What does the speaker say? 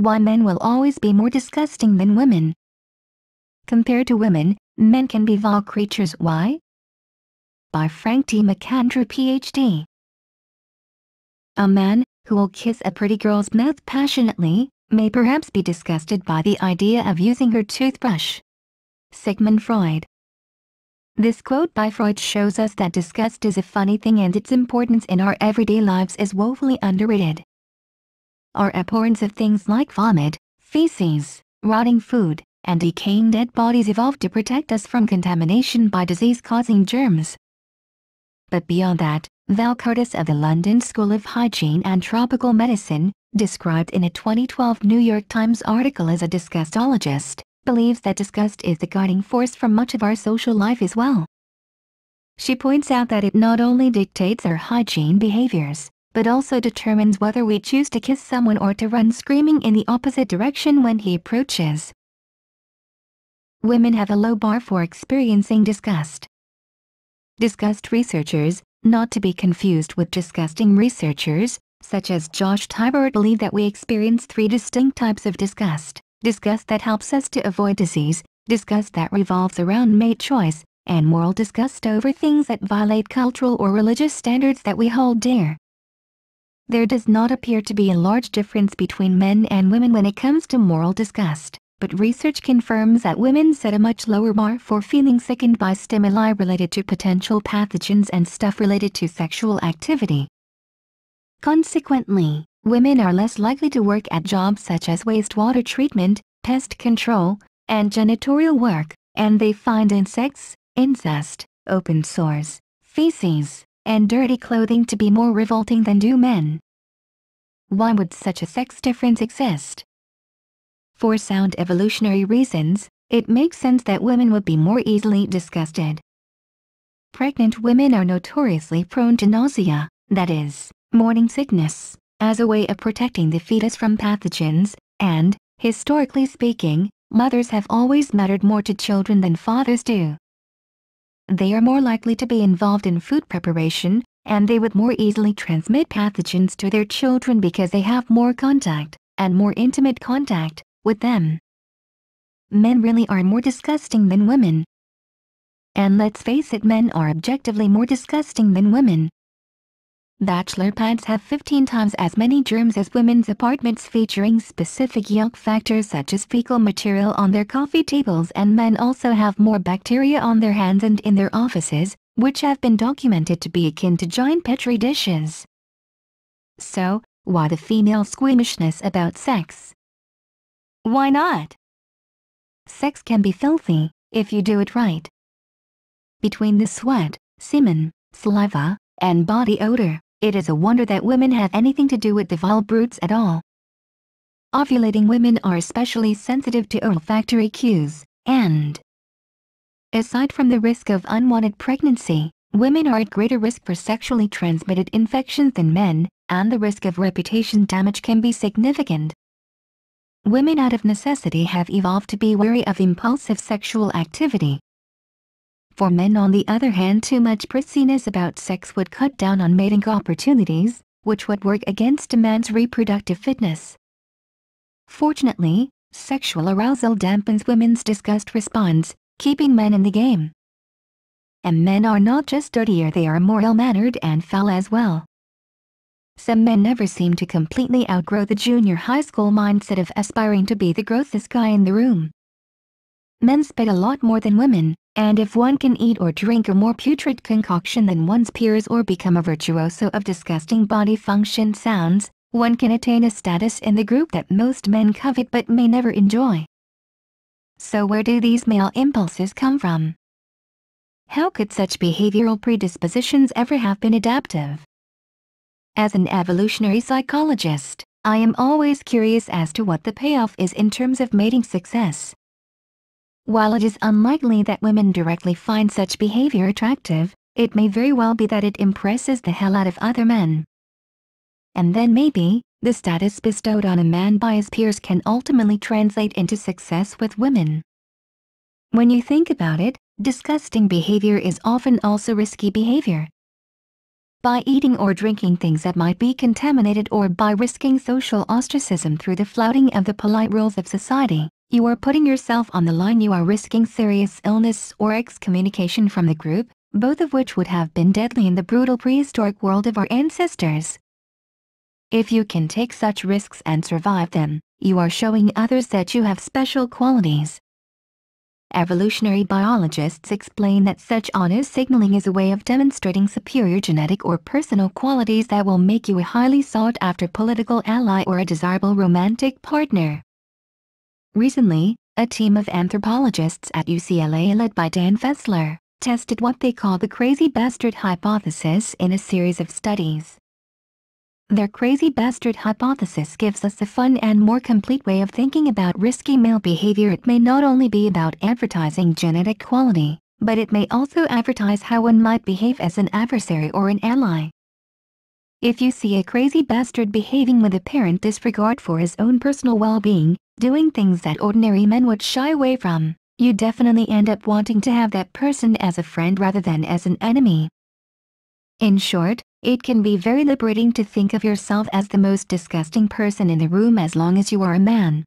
why men will always be more disgusting than women. Compared to women, men can be vile creatures why? By Frank T. McAndrew PhD. A man, who will kiss a pretty girl's mouth passionately, may perhaps be disgusted by the idea of using her toothbrush. Sigmund Freud This quote by Freud shows us that disgust is a funny thing and its importance in our everyday lives is woefully underrated are abhorrence of things like vomit, feces, rotting food, and decaying dead bodies evolved to protect us from contamination by disease-causing germs. But beyond that, Val Curtis of the London School of Hygiene and Tropical Medicine, described in a 2012 New York Times article as a disgustologist, believes that disgust is the guiding force for much of our social life as well. She points out that it not only dictates our hygiene behaviors, but also determines whether we choose to kiss someone or to run screaming in the opposite direction when he approaches. Women have a low bar for experiencing disgust. Disgust researchers, not to be confused with disgusting researchers, such as Josh Tybert believe that we experience three distinct types of disgust, disgust that helps us to avoid disease, disgust that revolves around mate choice, and moral disgust over things that violate cultural or religious standards that we hold dear. There does not appear to be a large difference between men and women when it comes to moral disgust, but research confirms that women set a much lower bar for feeling sickened by stimuli related to potential pathogens and stuff related to sexual activity. Consequently, women are less likely to work at jobs such as wastewater treatment, pest control, and janitorial work, and they find insects, incest, open sores, feces, and dirty clothing to be more revolting than do men. Why would such a sex difference exist? For sound evolutionary reasons, it makes sense that women would be more easily disgusted. Pregnant women are notoriously prone to nausea, that is, morning sickness, as a way of protecting the fetus from pathogens, and, historically speaking, mothers have always mattered more to children than fathers do they are more likely to be involved in food preparation, and they would more easily transmit pathogens to their children because they have more contact, and more intimate contact, with them. Men really are more disgusting than women. And let's face it men are objectively more disgusting than women. Bachelor pads have 15 times as many germs as women's apartments featuring specific yuck factors such as fecal material on their coffee tables and men also have more bacteria on their hands and in their offices, which have been documented to be akin to giant petri dishes. So, why the female squeamishness about sex? Why not? Sex can be filthy, if you do it right. Between the sweat, semen, saliva, and body odor, it is a wonder that women have anything to do with the vile brutes at all. Ovulating women are especially sensitive to olfactory cues, and aside from the risk of unwanted pregnancy, women are at greater risk for sexually transmitted infections than men, and the risk of reputation damage can be significant. Women out of necessity have evolved to be wary of impulsive sexual activity, for men on the other hand too much prissiness about sex would cut down on mating opportunities, which would work against a man's reproductive fitness. Fortunately, sexual arousal dampens women's disgust response, keeping men in the game. And men are not just dirtier they are more ill-mannered and foul as well. Some men never seem to completely outgrow the junior high school mindset of aspiring to be the grossest guy in the room. Men spit a lot more than women, and if one can eat or drink a more putrid concoction than one's peers or become a virtuoso of disgusting body function sounds, one can attain a status in the group that most men covet but may never enjoy. So where do these male impulses come from? How could such behavioral predispositions ever have been adaptive? As an evolutionary psychologist, I am always curious as to what the payoff is in terms of mating success. While it is unlikely that women directly find such behavior attractive, it may very well be that it impresses the hell out of other men. And then maybe, the status bestowed on a man by his peers can ultimately translate into success with women. When you think about it, disgusting behavior is often also risky behavior. By eating or drinking things that might be contaminated or by risking social ostracism through the flouting of the polite rules of society, you are putting yourself on the line you are risking serious illness or excommunication from the group, both of which would have been deadly in the brutal prehistoric world of our ancestors. If you can take such risks and survive them, you are showing others that you have special qualities. Evolutionary biologists explain that such honest signaling is a way of demonstrating superior genetic or personal qualities that will make you a highly sought-after political ally or a desirable romantic partner. Recently, a team of anthropologists at UCLA led by Dan Fessler tested what they call the crazy bastard hypothesis in a series of studies. Their crazy bastard hypothesis gives us a fun and more complete way of thinking about risky male behavior. It may not only be about advertising genetic quality, but it may also advertise how one might behave as an adversary or an ally. If you see a crazy bastard behaving with apparent disregard for his own personal well-being, doing things that ordinary men would shy away from, you definitely end up wanting to have that person as a friend rather than as an enemy. In short, it can be very liberating to think of yourself as the most disgusting person in the room as long as you are a man.